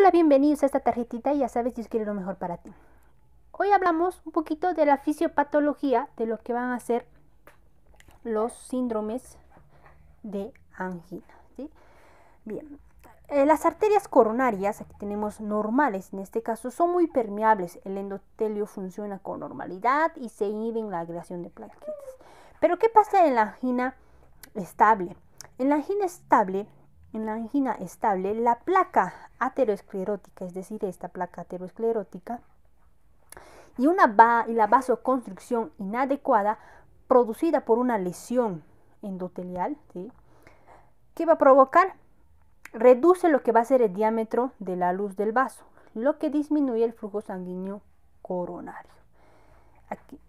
Hola, bienvenidos a esta tarjetita, ya sabes, Dios quiere lo mejor para ti. Hoy hablamos un poquito de la fisiopatología de lo que van a ser los síndromes de angina. Bien, eh, las arterias coronarias, aquí tenemos normales en este caso, son muy permeables. El endotelio funciona con normalidad y se inhiben la agregación de plaquetas. Pero, ¿qué pasa en la angina estable? En la angina estable en la angina estable, la placa ateroesclerótica, es decir, esta placa ateroesclerótica, y, una y la vasoconstricción inadecuada producida por una lesión endotelial, que ¿qué va a provocar? Reduce lo que va a ser el diámetro de la luz del vaso, lo que disminuye el flujo sanguíneo coronario. Aquí.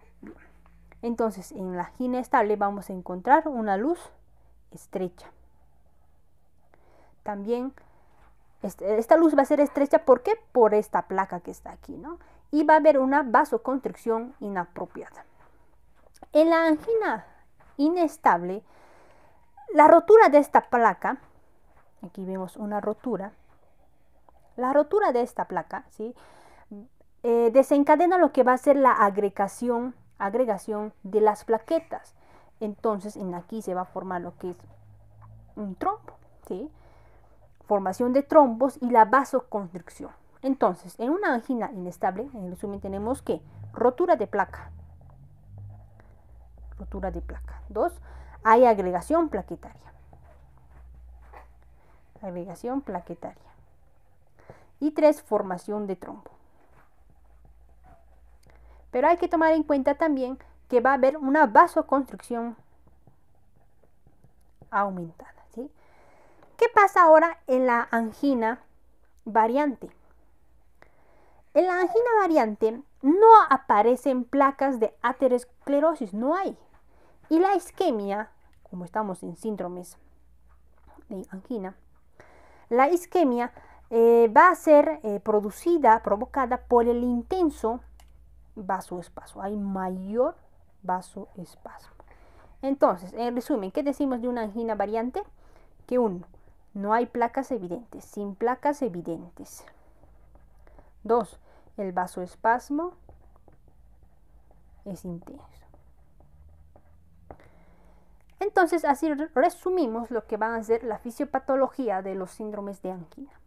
Entonces, en la angina estable vamos a encontrar una luz estrecha también esta luz va a ser estrecha, ¿por qué? Por esta placa que está aquí, ¿no? Y va a haber una vasoconstricción inapropiada. En la angina inestable, la rotura de esta placa, aquí vemos una rotura, la rotura de esta placa, ¿sí? Eh, desencadena lo que va a ser la agregación, agregación de las plaquetas. Entonces, en aquí se va a formar lo que es un trombo, ¿sí? formación de trombos y la vasoconstricción. Entonces, en una angina inestable, en resumen tenemos que rotura de placa, rotura de placa. Dos, hay agregación plaquetaria. Agregación plaquetaria. Y tres, formación de trombo. Pero hay que tomar en cuenta también que va a haber una vasoconstricción aumentada. ¿sí? pasa ahora en la angina variante? En la angina variante no aparecen placas de aterosclerosis, no hay. Y la isquemia, como estamos en síndromes de angina, la isquemia eh, va a ser eh, producida, provocada por el intenso vasoespasmo. Hay mayor vasoespasmo. Entonces, en resumen, ¿qué decimos de una angina variante? Que un no hay placas evidentes, sin placas evidentes. Dos, El vasoespasmo es intenso. Entonces, así resumimos lo que va a ser la fisiopatología de los síndromes de angina.